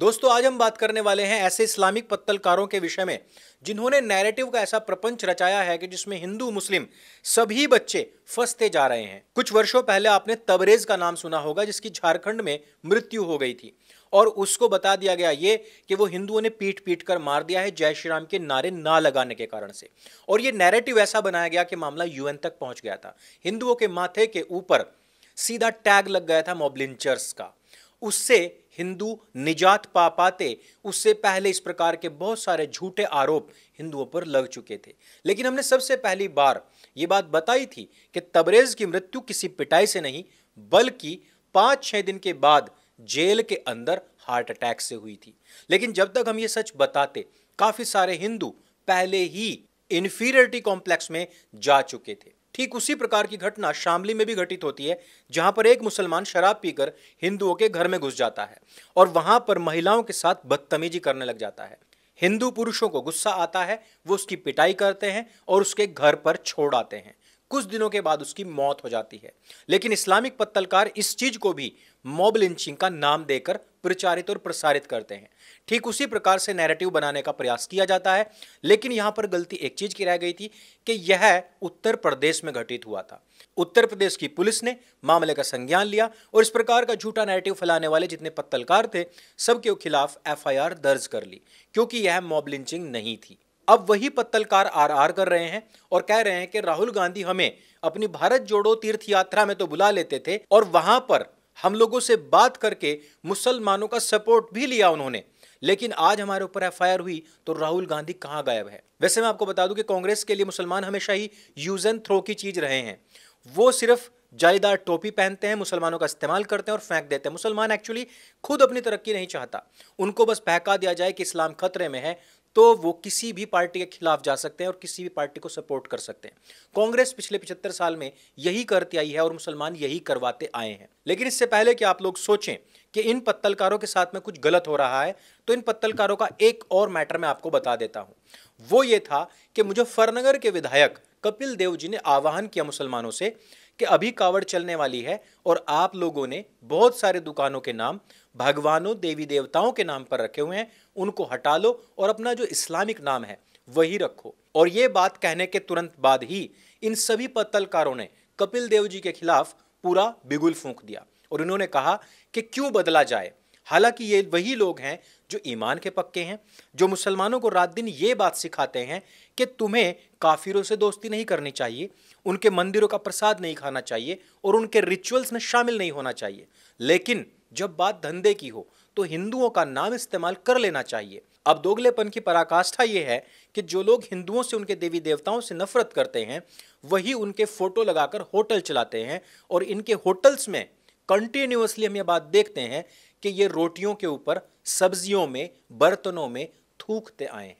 दोस्तों आज हम बात करने वाले हैं ऐसे इस्लामिक पत्तलकारों के विषय में जिन्होंने नैरेटिव का ऐसा प्रपंच रचाया है कि जिसमें हिंदू मुस्लिम सभी बच्चे फंसते जा रहे हैं कुछ वर्षों पहले आपने तबरेज का नाम सुना होगा जिसकी झारखंड में मृत्यु हो गई थी और उसको बता दिया गया ये कि वो हिंदुओं ने पीट पीट कर मार दिया है जय श्री राम के नारे ना लगाने के कारण से और ये नैरेटिव ऐसा बनाया गया कि मामला यूएन तक पहुंच गया था हिंदुओं के माथे के ऊपर सीधा टैग लग गया था मोबलिंचर्स का उससे हिंदू निजात पा पाते उससे पहले इस प्रकार के बहुत सारे झूठे आरोप हिंदुओं पर लग चुके थे लेकिन हमने सबसे पहली बार ये बात बताई थी कि तबरेज़ की मृत्यु किसी पिटाई से नहीं बल्कि पाँच छः दिन के बाद जेल के अंदर हार्ट अटैक से हुई थी लेकिन जब तक हम ये सच बताते काफ़ी सारे हिंदू पहले ही इन्फीरियरिटी कॉम्प्लेक्स में जा चुके थे ठीक उसी प्रकार की घटना शामली में भी घटित होती है जहां पर एक मुसलमान शराब पीकर हिंदुओं के घर में घुस जाता है और वहां पर महिलाओं के साथ बदतमीजी करने लग जाता है हिंदू पुरुषों को गुस्सा आता है वो उसकी पिटाई करते हैं और उसके घर पर छोड़ आते हैं कुछ दिनों के बाद उसकी मौत हो जाती है लेकिन इस्लामिक पत्तलकार इस चीज को भी मॉब लिंचिंग का नाम देकर प्रचारित और प्रसारित करते हैं ठीक उसी प्रकार से नैरेटिव बनाने का प्रयास किया जाता है लेकिन यहाँ पर गलती एक चीज़ की रह गई थी कि यह उत्तर प्रदेश में घटित हुआ था उत्तर प्रदेश की पुलिस ने मामले का संज्ञान लिया और इस प्रकार का झूठा नैरेटिव फैलाने वाले जितने पत्तलकार थे सबके खिलाफ एफ दर्ज कर ली क्योंकि यह मॉब लिंचिंग नहीं थी अब वही पत्तलकार आर आर कर रहे हैं और कह रहे हैं कि राहुल गांधी हमें अपनी भारत जोड़ो तीर्थ यात्रा में तो बुला लेते थे और वहां पर हम लोगों से बात करके मुसलमानों का सपोर्ट भी लिया उन्होंने लेकिन आज हमारे ऊपर एफ हुई तो राहुल गांधी कहाँ गायब है वैसे मैं आपको बता दूं कि कांग्रेस के लिए मुसलमान हमेशा ही यूज एंड थ्रो की चीज रहे हैं वो सिर्फ जालीदार टोपी पहनते हैं मुसलमानों का इस्तेमाल करते हैं और फेंक देते हैं मुसलमान एक्चुअली खुद अपनी तरक्की नहीं चाहता उनको बस बहका दिया जाए कि इस्लाम खतरे में है तो वो किसी भी पार्टी के खिलाफ जा सकते हैं और किसी भी पार्टी को सपोर्ट कर सकते हैं कांग्रेस पिछले पिछहत्तर साल में यही करती आई है और मुसलमान यही करवाते आए हैं लेकिन इससे पहले कि आप लोग सोचें कि इन पत्तलकारों के साथ में कुछ गलत हो रहा है तो इन पत्तलकारों का एक और मैटर मैं आपको बता देता हूं वो ये था कि मुजफ्फरनगर के विधायक कपिल देव जी ने आह्वान किया मुसलमानों से कि अभी कावड़ चलने वाली है और आप लोगों ने बहुत सारे दुकानों के नाम भगवानों देवी देवताओं के नाम पर रखे हुए हैं उनको हटा लो और अपना जो इस्लामिक नाम है वही रखो और ये बात कहने के तुरंत बाद ही इन सभी पत्तलकारों ने कपिल देव जी के खिलाफ पूरा बिगुल फूंक दिया और उन्होंने कहा कि क्यों बदला जाए हालांकि ये वही लोग हैं जो ईमान के पक्के हैं जो मुसलमानों को रात दिन ये बात सिखाते हैं कि तुम्हें काफिरों से दोस्ती नहीं करनी चाहिए उनके मंदिरों का प्रसाद नहीं खाना चाहिए और उनके रिचुअल्स में शामिल नहीं होना चाहिए लेकिन जब बात धंधे की हो तो हिंदुओं का नाम इस्तेमाल कर लेना चाहिए अब दोगलेपन की पराकाष्ठा ये है कि जो लोग हिंदुओं से उनके देवी देवताओं से नफरत करते हैं वही उनके फोटो लगाकर होटल चलाते हैं और इनके होटल्स में कंटिन्यूसली हम ये बात देखते हैं कि ये रोटियों के ऊपर सब्जियों में बर्तनों में थूकते आए हैं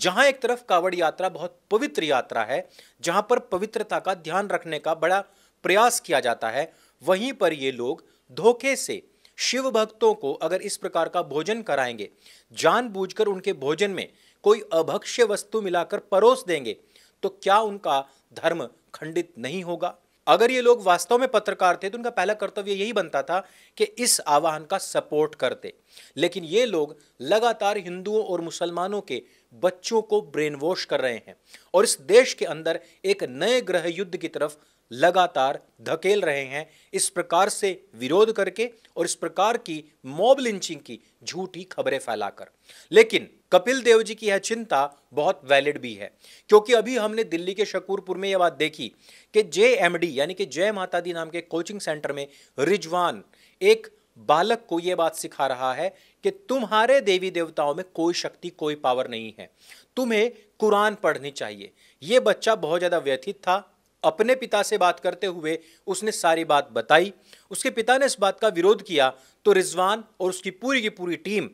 जहां एक तरफ कावड़ यात्रा बहुत पवित्र यात्रा है जहां पर पवित्रता का ध्यान रखने का बड़ा प्रयास किया जाता है वहीं पर ये लोग धोखे से शिव भक्तों को अगर इस प्रकार का भोजन कराएंगे जानबूझकर उनके भोजन में कोई अभक्ष्य वस्तु मिलाकर परोस देंगे तो क्या उनका धर्म खंडित नहीं होगा अगर ये लोग वास्तव में पत्रकार थे तो उनका पहला कर्तव्य यही बनता था कि इस आवाहन का सपोर्ट करते लेकिन ये लोग लगातार हिंदुओं और मुसलमानों के बच्चों को ब्रेन वॉश कर रहे हैं और इस देश के अंदर एक नए ग्रह युद्ध की तरफ लगातार धकेल रहे हैं इस प्रकार से विरोध करके और इस प्रकार की मॉब लिंचिंग की झूठी खबरें फैलाकर लेकिन कपिल देव जी की यह चिंता बहुत वैलिड भी है क्योंकि अभी हमने दिल्ली के शकूरपुर में यह बात देखी कि जे यानी कि जय माता दी नाम के कोचिंग सेंटर में रिजवान एक बालक को यह बात सिखा रहा है कि तुम्हारे देवी देवताओं में कोई शक्ति कोई पावर नहीं है तुम्हें कुरान पढ़नी चाहिए यह बच्चा बहुत ज़्यादा व्यथित था अपने पिता से बात करते हुए उसने सारी बात बताई उसके पिता ने इस बात का विरोध किया तो रिजवान और उसकी पूरी की पूरी टीम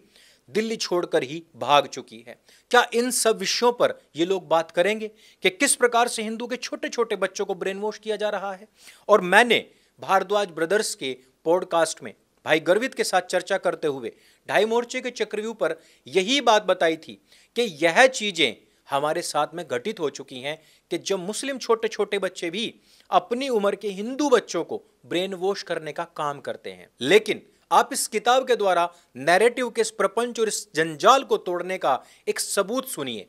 दिल्ली छोड़कर ही भाग चुकी है क्या इन सब विषयों पर ये लोग बात करेंगे कि किस प्रकार से हिंदू के छोटे छोटे बच्चों को ब्रेन वॉश किया जा रहा है और मैंने भारद्वाज ब्रदर्स के पॉडकास्ट में भाई गर्वित के साथ चर्चा करते हुए ढाई मोर्चे के चक्रव्यूह पर यही बात बताई थी कि यह चीज़ें हमारे साथ में घटित हो चुकी हैं कि जब मुस्लिम छोटे छोटे बच्चे भी अपनी उम्र के हिंदू बच्चों को ब्रेन वॉश करने का काम करते हैं लेकिन आप इस किताब के द्वारा नैरेटिव के इस प्रपंच और इस जंजाल को तोड़ने का एक सबूत सुनिए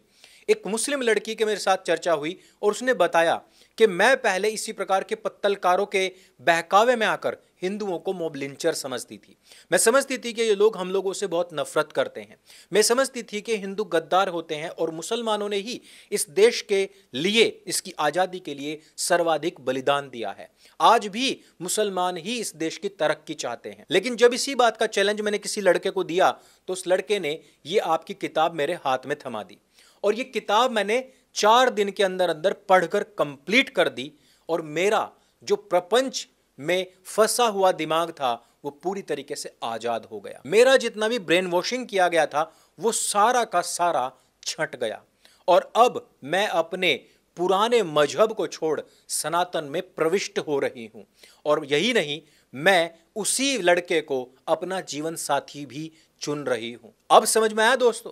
एक मुस्लिम लड़की के मेरे साथ चर्चा हुई और उसने बताया कि मैं पहले इसी प्रकार के पत्तलकारों के बहकावे में आकर हिंदुओं को मोबलिंचर लिंचर समझती थी मैं समझती थी कि ये लोग हम लोगों से बहुत नफरत करते हैं मैं समझती थी कि हिंदू गद्दार होते हैं और मुसलमानों ने ही इस देश के लिए इसकी आज़ादी के लिए सर्वाधिक बलिदान दिया है आज भी मुसलमान ही इस देश की तरक्की चाहते हैं लेकिन जब इसी बात का चैलेंज मैंने किसी लड़के को दिया तो उस लड़के ने ये आपकी किताब मेरे हाथ में थमा दी और ये किताब मैंने चार दिन के अंदर अंदर पढ़कर कंप्लीट कर दी और मेरा जो प्रपंच में फंसा हुआ दिमाग था वो पूरी तरीके से आज़ाद हो गया मेरा जितना भी ब्रेन वॉशिंग किया गया था वो सारा का सारा छट गया और अब मैं अपने पुराने मजहब को छोड़ सनातन में प्रविष्ट हो रही हूँ और यही नहीं मैं उसी लड़के को अपना जीवन साथी भी चुन रही हूँ अब समझ में आया दोस्तों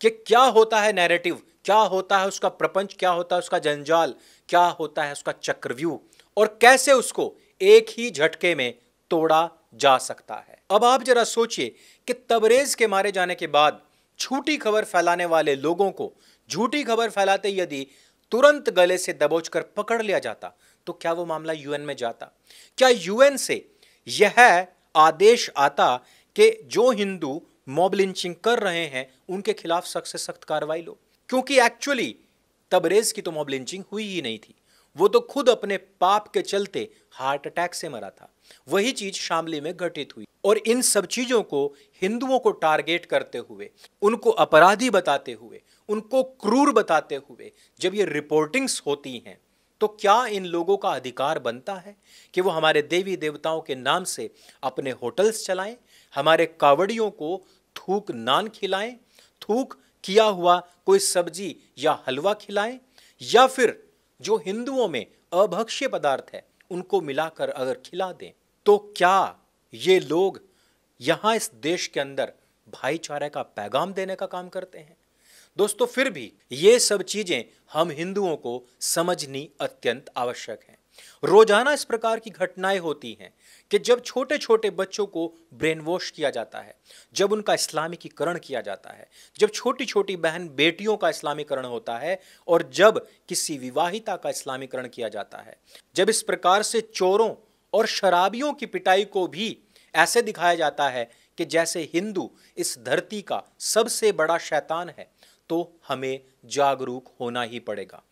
कि क्या होता है नैरेटिव क्या होता है उसका प्रपंच क्या होता है उसका जंजाल क्या होता है उसका चक्रव्यूह और कैसे उसको एक ही झटके में तोड़ा जा सकता है अब आप जरा सोचिए कि तबरेज के मारे जाने के बाद झूठी खबर फैलाने वाले लोगों को झूठी खबर फैलाते यदि तुरंत गले से दबोच कर पकड़ लिया जाता तो क्या वो मामला यूएन में जाता क्या यूएन से यह आदेश आता कि जो हिंदू मॉब लिंचिंग कर रहे हैं उनके खिलाफ सख्त से सख्त कार्रवाई लो क्योंकि एक्चुअली तबरेज की तो मॉब लिंचिंग हुई ही नहीं थी वो तो खुद अपने पाप के चलते हार्ट अटैक से मरा था वही चीज शामली में घटित हुई और इन सब चीजों को हिंदुओं को टारगेट करते हुए उनको अपराधी बताते हुए उनको क्रूर बताते हुए जब ये रिपोर्टिंग्स होती हैं तो क्या इन लोगों का अधिकार बनता है कि वो हमारे देवी देवताओं के नाम से अपने होटल्स चलाएं हमारे कावड़ियों को थूक नान खिलाएं थूक किया हुआ कोई सब्जी या हलवा खिलाएं या फिर जो हिंदुओं में अभक्ष्य पदार्थ है उनको मिलाकर अगर खिला दें तो क्या ये लोग यहाँ इस देश के अंदर भाईचारे का पैगाम देने का काम करते हैं दोस्तों फिर भी ये सब चीज़ें हम हिंदुओं को समझनी अत्यंत आवश्यक हैं रोजाना इस प्रकार की घटनाएं होती हैं कि जब छोटे छोटे बच्चों को ब्रेन वॉश किया जाता है जब उनका इस्लामिकीकरण किया जाता है जब छोटी छोटी बहन बेटियों का इस्लामीकरण होता है और जब किसी विवाहिता का इस्लामीकरण किया जाता है जब इस प्रकार से चोरों और शराबियों की पिटाई को भी ऐसे दिखाया जाता है कि जैसे हिंदू इस धरती का सबसे बड़ा शैतान है तो हमें जागरूक होना ही पड़ेगा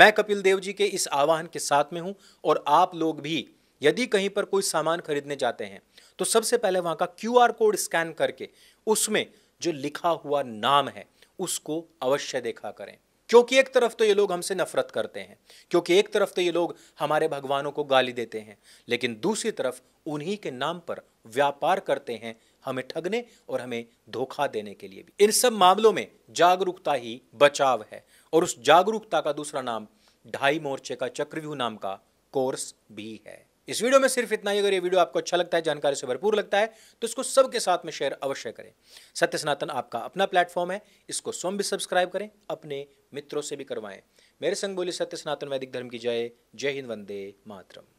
मैं कपिल देव जी के इस आह्वान के साथ में हूँ और आप लोग भी यदि कहीं पर कोई सामान खरीदने जाते हैं तो सबसे पहले वहाँ का क्यू कोड स्कैन करके उसमें जो लिखा हुआ नाम है उसको अवश्य देखा करें क्योंकि एक तरफ तो ये लोग हमसे नफरत करते हैं क्योंकि एक तरफ तो ये लोग हमारे भगवानों को गाली देते हैं लेकिन दूसरी तरफ उन्हीं के नाम पर व्यापार करते हैं हमें ठगने और हमें धोखा देने के लिए भी इन सब मामलों में जागरूकता ही बचाव है और उस जागरूकता का दूसरा नाम ढाई मोर्चे का चक्रव्यूह नाम का कोर्स भी है इस वीडियो में सिर्फ इतना ही अगर ये वीडियो आपको अच्छा लगता है जानकारी से भरपूर लगता है तो इसको सबके साथ में शेयर अवश्य करें सत्य सनातन आपका अपना प्लेटफॉर्म है इसको स्वयं भी सब्सक्राइब करें अपने मित्रों से भी करवाएं मेरे संग बोली सत्य सनातन वैदिक धर्म की जय जय हिंद वंदे मातरम